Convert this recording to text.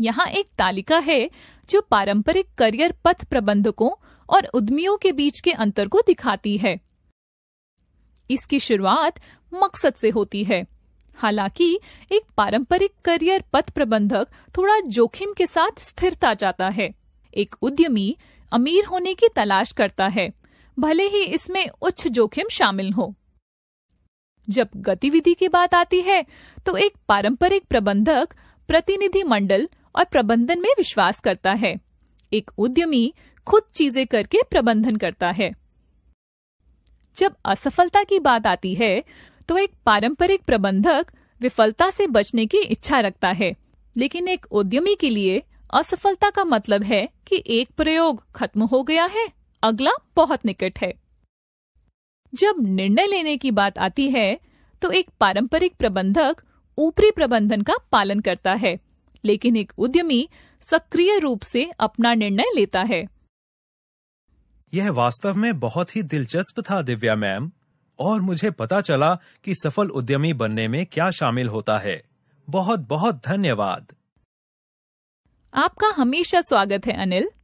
यहाँ एक तालिका है जो पारंपरिक करियर पथ प्रबंधकों और उद्यमियों के बीच के अंतर को दिखाती है इसकी शुरुआत मकसद से होती है हालांकि एक पारंपरिक करियर पथ प्रबंधक थोड़ा जोखिम के साथ स्थिरता चाहता है एक उद्यमी अमीर होने की तलाश करता है भले ही इसमें उच्च जोखिम शामिल हो जब गतिविधि की बात आती है तो एक पारंपरिक प्रबंधक प्रतिनिधि मंडल और प्रबंधन में विश्वास करता है एक उद्यमी खुद चीजें करके प्रबंधन करता है जब असफलता की बात आती है तो एक पारंपरिक प्रबंधक विफलता से बचने की इच्छा रखता है लेकिन एक उद्यमी के लिए असफलता का मतलब है कि एक प्रयोग खत्म हो गया है अगला बहुत निकट है जब निर्णय लेने की बात आती है तो एक पारंपरिक प्रबंधक ऊपरी प्रबंधन का पालन करता है लेकिन एक उद्यमी सक्रिय रूप से अपना निर्णय लेता है यह वास्तव में बहुत ही दिलचस्प था दिव्या मैम और मुझे पता चला कि सफल उद्यमी बनने में क्या शामिल होता है बहुत बहुत धन्यवाद आपका हमेशा स्वागत है अनिल